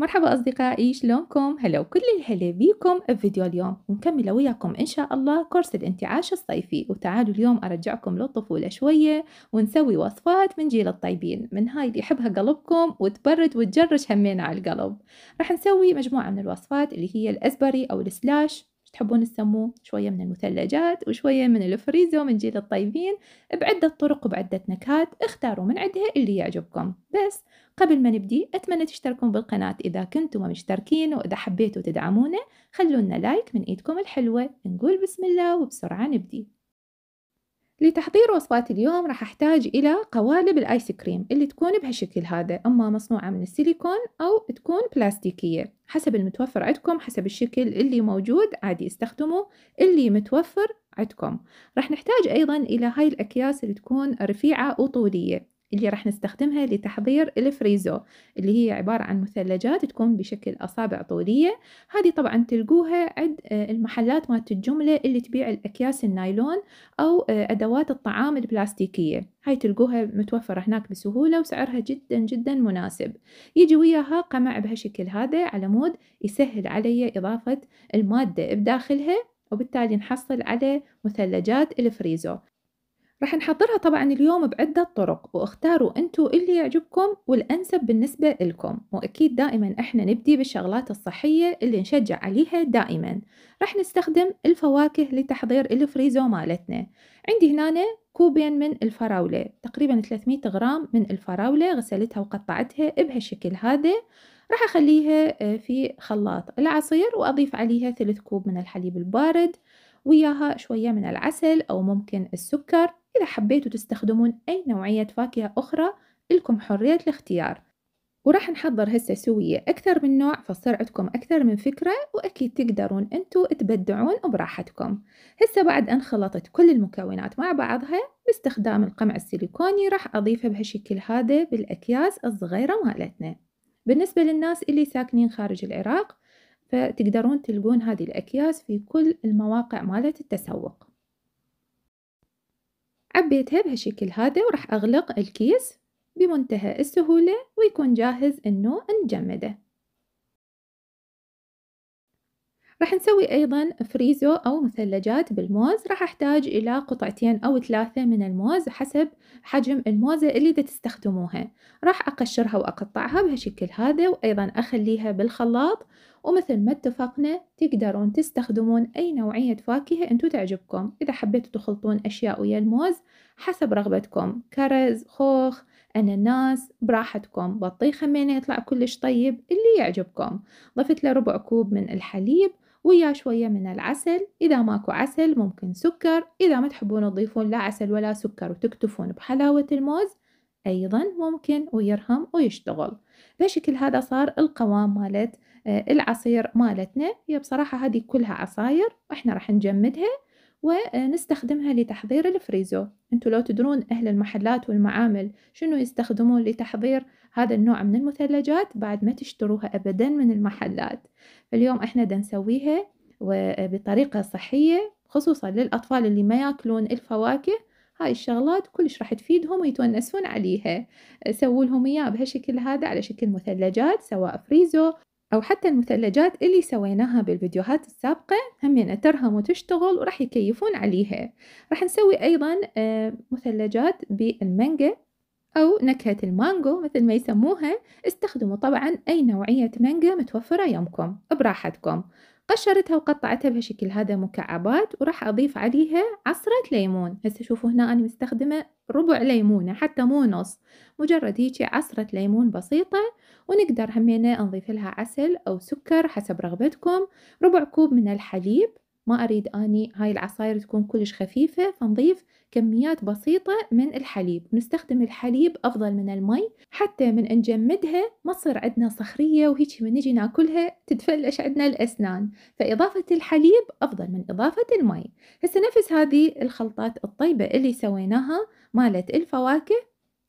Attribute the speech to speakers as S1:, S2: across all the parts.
S1: مرحبا أصدقائي شلونكم؟ هلا وكل الهلا بيكم بفيديو اليوم ونكمل وياكم إن شاء الله كورس الانتعاش الصيفي وتعالوا اليوم أرجعكم للطفولة شوية ونسوي وصفات من جيل الطيبين من هاي اللي يحبها قلبكم وتبرد وتجرش همينا على القلب رح نسوي مجموعة من الوصفات اللي هي الأزبري أو السلاش تحبون تسموه شوية من المثلجات وشوية من الفريزو من جيل الطيبين بعدة طرق وبعدة نكهات اختاروا من عندها اللي يعجبكم بس قبل ما نبدي أتمنى تشتركون بالقناة إذا كنتم مشتركين وإذا حبيتوا تدعمونا خلونا لايك من إيدكم الحلوة نقول بسم الله وبسرعة نبدي لتحضير وصفات اليوم راح أحتاج إلى قوالب الآيس كريم اللي تكون بهالشكل هذا أما مصنوعة من السيليكون أو تكون بلاستيكية حسب المتوفر عندكم حسب الشكل اللي موجود عادي استخدمه اللي متوفر عندكم راح نحتاج أيضا إلى هاي الأكياس اللي تكون رفيعة وطولية اللي راح نستخدمها لتحضير الفريزو اللي هي عبارة عن مثلجات تكون بشكل أصابع طولية هذه طبعا تلقوها عند آه، المحلات مالت الجملة اللي تبيع الأكياس النايلون أو آه، أدوات الطعام البلاستيكية هاي تلقوها متوفرة هناك بسهولة وسعرها جدا جدا مناسب يجي وياها قمع بهالشكل هذا على مود يسهل علي إضافة المادة بداخلها وبالتالي نحصل على مثلجات الفريزو رح نحضرها طبعا اليوم بعدة طرق واختاروا انتو اللي يعجبكم والأنسب بالنسبة لكم وأكيد دائما احنا نبدي بالشغلات الصحية اللي نشجع عليها دائما رح نستخدم الفواكه لتحضير الفريزو مالتنا عندي هنا كوبين من الفراولة تقريبا 300 غرام من الفراولة غسلتها وقطعتها بهالشكل هذا راح أخليها آه، في خلاط العصير وأضيف عليها ثلث كوب من الحليب البارد وياها شوية من العسل أو ممكن السكر إذا حبيتوا تستخدمون أي نوعية فاكهة أخرى لكم حرية الاختيار وراح نحضر هسه سوية أكثر من نوع فصير عندكم أكثر من فكرة وأكيد تقدرون أنتوا تبدعون براحتكم هسه بعد أن خلطت كل المكونات مع بعضها باستخدام القمع السيليكوني راح أضيفها بهالشكل هذا بالأكياس الصغيرة مالتنا بالنسبة للناس اللي ساكنين خارج العراق فتقدرون تلقون هذه الأكياس في كل المواقع مالت التسوق عبيتها بهالشكل هذا وراح أغلق الكيس بمنتهى السهولة ويكون جاهز إنه نجمده راح نسوي أيضا فريزو أو مثلجات بالموز راح أحتاج إلى قطعتين أو ثلاثة من الموز حسب حجم الموزة اللي دا تستخدموها راح أقشرها وأقطعها بهالشكل هذا وأيضا أخليها بالخلاط ومثل ما اتفقنا تقدرون تستخدمون أي نوعية فاكهة أنتو تعجبكم إذا حبيتوا تخلطون أشياء ويا الموز حسب رغبتكم كرز خوخ أناناس براحتكم بطيخة مين يطلع كلش طيب اللي يعجبكم ضفت له ربع كوب من الحليب ويا شوية من العسل إذا ماكو عسل ممكن سكر إذا ما تحبون تضيفون لا عسل ولا سكر وتكتفون بحلاوة الموز أيضا ممكن ويرهم ويشتغل بشكل هذا صار القوام مالت آه، العصير مالتنا هي بصراحة هذه كلها عصاير وإحنا راح نجمدها ونستخدمها لتحضير الفريزو انتوا لو تدرون أهل المحلات والمعامل شنو يستخدمون لتحضير هذا النوع من المثلجات بعد ما تشتروها أبدا من المحلات فاليوم احنا دا نسويها وبطريقة آه، صحية خصوصا للأطفال اللي ما ياكلون الفواكه هاي الشغلات كلش راح تفيدهم ويتونسون عليها آه، سووا لهم اياه بهالشكل هذا على شكل مثلجات سواء فريزو أو حتى المثلجات اللي سويناها بالفيديوهات السابقة هم يعني ترهم وتشتغل وراح يكيفون عليها راح نسوي أيضا آه، مثلجات بالمانجا أو نكهة المانجو مثل ما يسموها استخدموا طبعا أي نوعية مانجا متوفرة يمكم براحتكم قشرتها وقطعتها بهالشكل هذا مكعبات وراح أضيف عليها عصرة ليمون هسه شوفوا هنا أنا مستخدمة ربع ليمونة حتى مو نص مجرد هيك عصرة ليمون بسيطة ونقدر همينة نضيف لها عسل أو سكر حسب رغبتكم ربع كوب من الحليب ما أريد أني هاي العصاير تكون كلش خفيفة فنضيف كميات بسيطة من الحليب نستخدم الحليب أفضل من المي حتى من نجمدها ما تصير عندنا صخرية وهيك من نجي ناكلها تتفلش عندنا الأسنان فإضافة الحليب أفضل من إضافة المي هسه نفس هذه الخلطات الطيبة اللي سويناها مالت الفواكه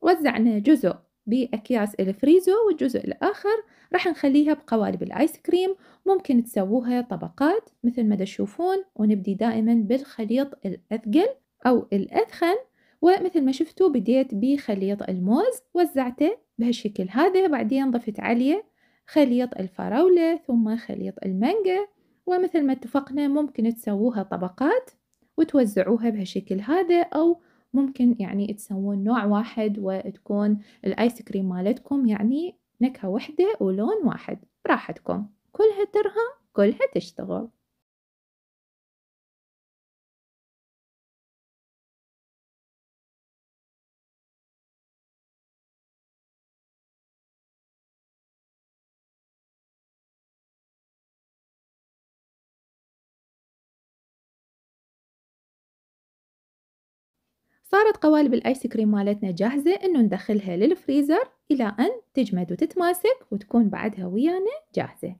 S1: وزعنا جزء بأكياس الفريزو والجزء الآخر راح نخليها بقوالب الآيس كريم ممكن تسووها طبقات مثل ما تشوفون ونبدي دائما بالخليط الأثقل أو الأثخن ومثل ما شفتوا بديت بخليط الموز وزعته بهالشكل هذا بعدين ضفت عليه خليط الفراولة ثم خليط المانجا ومثل ما اتفقنا ممكن تسووها طبقات وتوزعوها بهالشكل هذا أو ممكن يعني تسوون نوع واحد وتكون الايس كريم مالتكم يعني نكهة واحدة ولون واحد براحتكم كلها ترهم كلها تشتغل صارت قوالب الايس كريم مالتنا جاهزة انه ندخلها للفريزر الى ان تجمد وتتماسك وتكون بعدها ويانا جاهزة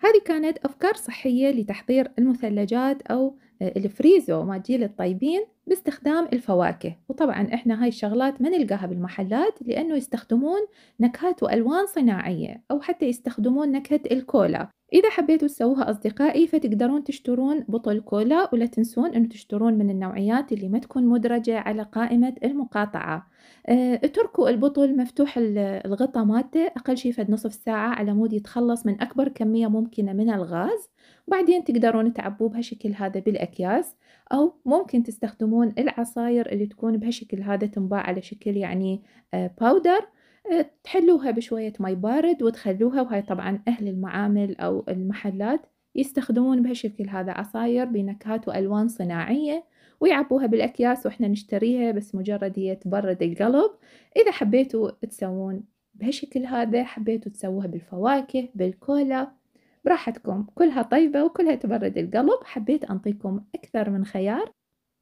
S1: هذه كانت افكار صحية لتحضير المثلجات او آه، الفريزو مال جيل الطيبين باستخدام الفواكه وطبعا احنا هاي الشغلات ما نلقاها بالمحلات لانه يستخدمون نكهات والوان صناعيه او حتى يستخدمون نكهه الكولا اذا حبيتوا تسووها اصدقائي فتقدرون تشترون بطل كولا ولا تنسون انه تشترون من النوعيات اللي ما تكون مدرجه على قائمه المقاطعه آه، اتركوا البطل مفتوح الغطاء مالته اقل شيء فد نصف ساعه على مود يتخلص من اكبر كميه ممكنه من الغاز وبعدين تقدرون تعبوه بهالشكل هذا بالاكياس أو ممكن تستخدمون العصاير اللي تكون بهالشكل هذا تنباع على شكل يعني باودر آه، آه، تحلوها بشوية مي بارد وتخلوها وهاي طبعا أهل المعامل أو المحلات يستخدمون بهالشكل هذا عصاير بنكهات وألوان صناعية ويعبوها بالأكياس وإحنا نشتريها بس مجرد هي تبرد القلب إذا حبيتوا تسوون بهالشكل هذا حبيتوا تسووها بالفواكه بالكولا براحتكم كلها طيبة وكلها تبرد القلب حبيت أنطيكم أكثر من خيار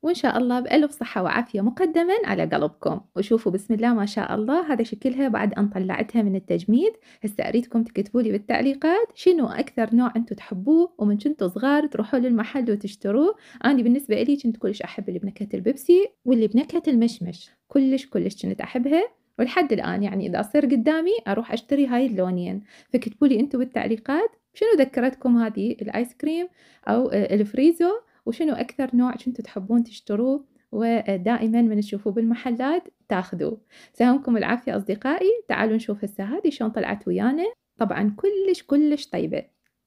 S1: وإن شاء الله بألف صحة وعافية مقدما على قلبكم وشوفوا بسم الله ما شاء الله هذا شكلها بعد أن طلعتها من التجميد هسه أريدكم تكتبوا لي بالتعليقات شنو أكثر نوع أنتم تحبوه ومن كنتوا صغار تروحوا للمحل وتشتروه أنا بالنسبة إلي كنت كلش أحب اللي بنكهة البيبسي واللي بنكهة المشمش كلش كلش كنت أحبها ولحد الآن يعني إذا أصير قدامي أروح أشتري هاي اللونين فكتبوا لي أنتم بالتعليقات شنو ذكرتكم هذه الايس كريم او آه، الفريزو وشنو اكثر نوع كنتوا تحبون تشتروه ودائما من تشوفوه بالمحلات تاخذوه سهمكم العافية أصدقائي تعالوا نشوف هسه هذه شلون طلعت ويانا طبعا كلش كلش طيبة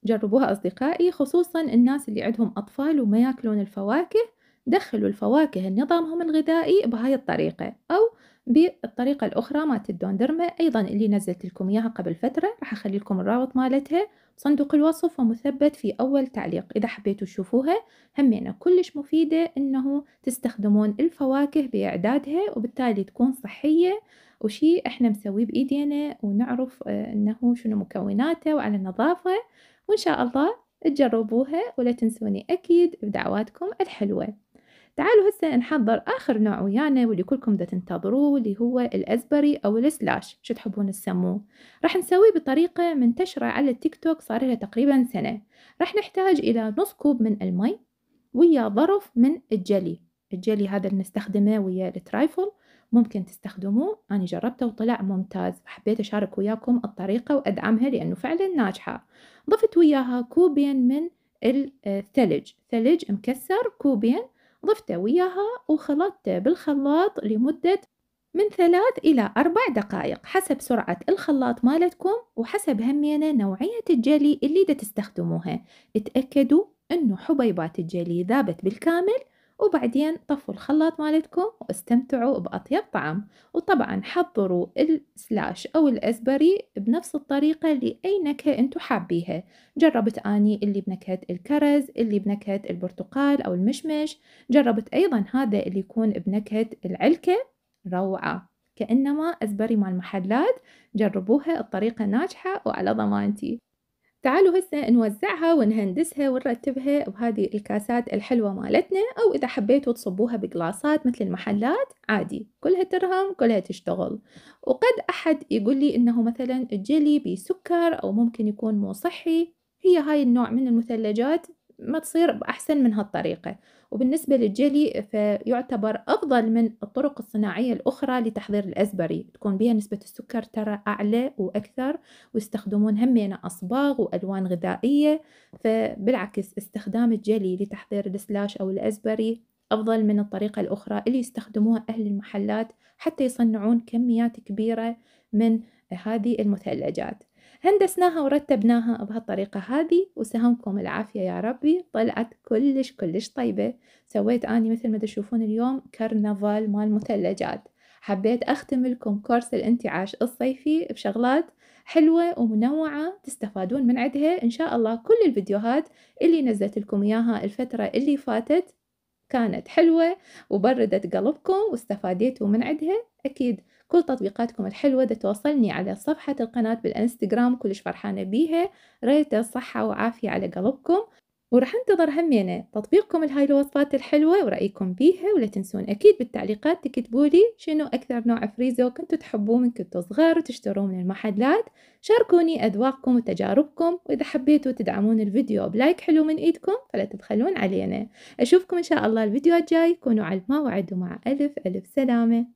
S1: جربوها أصدقائي خصوصا الناس اللي عندهم أطفال وما ياكلون الفواكه دخلوا الفواكه نظامهم الغذائي بهاي الطريقة أو بالطريقة الأخرى مالت الدوندرما أيضا اللي نزلت لكم إياها قبل فترة راح أخلي لكم الرابط مالتها صندوق الوصف ومثبت في أول تعليق إذا حبيتوا تشوفوها همينة يعني كلش مفيدة إنه تستخدمون الفواكه بإعدادها وبالتالي تكون صحية وشي إحنا مسويه بإيدينا ونعرف آه، إنه شنو مكوناته وعلى النظافة وإن شاء الله تجربوها ولا تنسوني أكيد بدعواتكم الحلوة تعالوا هسه نحضر آخر نوع ويانا واللي كلكم دا تنتظروه اللي هو الأزبري أو السلاش شو تحبون تسموه راح نسويه بطريقة منتشرة على التيك توك صار لها تقريبا سنة راح نحتاج إلى نص كوب من المي ويا ظرف من الجلي الجلي هذا اللي نستخدمه ويا الترايفل ممكن تستخدموه أنا جربته وطلع ممتاز حبيت أشارك وياكم الطريقة وأدعمها لأنه فعلا ناجحة ضفت وياها كوبين من الثلج ثلج مكسر كوبين ضفته وياها وخلطته بالخلاط لمدة من ثلاث إلى أربع دقائق حسب سرعة الخلاط مالتكم وحسب همينة نوعية الجلي اللي دا تستخدموها اتأكدوا أنه حبيبات الجلي ذابت بالكامل وبعدين طفوا الخلاط مالتكم واستمتعوا بأطيب طعم وطبعا حضروا السلاش أو الأزبري بنفس الطريقة لأي نكهة أنتم حابيها جربت أني اللي بنكهة الكرز اللي بنكهة البرتقال أو المشمش جربت أيضا هذا اللي يكون بنكهة العلكة روعة كأنما أزبري مال المحلات جربوها الطريقة ناجحة وعلى ضمانتي تعالوا هسه نوزعها ونهندسها ونرتبها بهذه الكاسات الحلوة مالتنا أو إذا حبيتوا تصبوها بقلاصات مثل المحلات عادي كلها ترهم كلها تشتغل وقد أحد يقول لي إنه مثلا الجلي بسكر أو ممكن يكون مو صحي هي هاي النوع من المثلجات ما تصير بأحسن من هالطريقة وبالنسبة للجلي فيعتبر أفضل من الطرق الصناعية الأخرى لتحضير الأزبري تكون بها نسبة السكر ترى أعلى وأكثر ويستخدمون همين أصباغ وألوان غذائية فبالعكس استخدام الجلي لتحضير السلاش أو الأزبري أفضل من الطريقة الأخرى اللي يستخدموها أهل المحلات حتى يصنعون كميات كبيرة من هذه المثلجات هندسناها ورتبناها بهالطريقة هذه وسهمكم العافية يا ربي طلعت كلش كلش طيبة سويت أني مثل ما تشوفون اليوم كرنفال مال مثلجات حبيت أختم لكم كورس الانتعاش الصيفي بشغلات حلوة ومنوعة تستفادون من عدها إن شاء الله كل الفيديوهات اللي نزلت لكم إياها الفترة اللي فاتت كانت حلوة وبردت قلبكم واستفاديتوا من عدها أكيد كل تطبيقاتكم الحلوة دا توصلني على صفحة القناة بالانستغرام كلش فرحانة بيها ريت صحة وعافية على قلبكم ورح انتظر همينة تطبيقكم لهاي الوصفات الحلوة ورأيكم بيها ولا تنسون أكيد بالتعليقات تكتبوا لي شنو أكثر نوع فريزو كنتوا تحبوه من كنتوا صغار وتشتروه من المحلات شاركوني أذواقكم وتجاربكم وإذا حبيتوا تدعمون الفيديو بلايك حلو من إيدكم فلا تبخلون علينا أشوفكم إن شاء الله الفيديو الجاي كونوا على الموعد ومع ألف ألف سلامة